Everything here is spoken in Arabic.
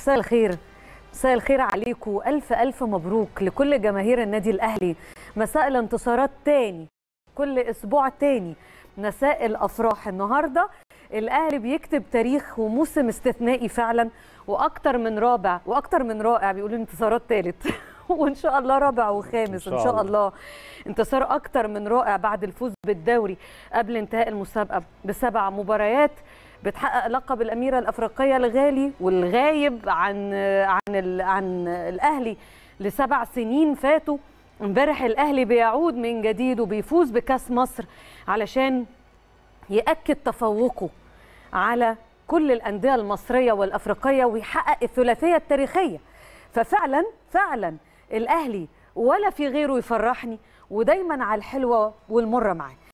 مساء الخير مساء الخير عليكم ألف ألف مبروك لكل جماهير النادي الأهلي مساء الانتصارات تاني كل أسبوع تاني مساء الأفراح النهاردة الأهلي بيكتب تاريخ وموسم استثنائي فعلا وأكتر من رابع وأكتر من رائع بيقول انتصارات تالت وان شاء الله رابع وخامس ان شاء, الله. الله انتصار اكتر من رائع بعد الفوز بالدوري قبل انتهاء المسابقه بسبع مباريات بتحقق لقب الاميره الافريقيه الغالي والغايب عن عن عن الاهلي لسبع سنين فاتوا امبارح الاهلي بيعود من جديد وبيفوز بكاس مصر علشان ياكد تفوقه على كل الانديه المصريه والافريقيه ويحقق الثلاثيه التاريخيه ففعلا فعلا الاهلي ولا في غيره يفرحني ودايما على الحلوه والمره معاه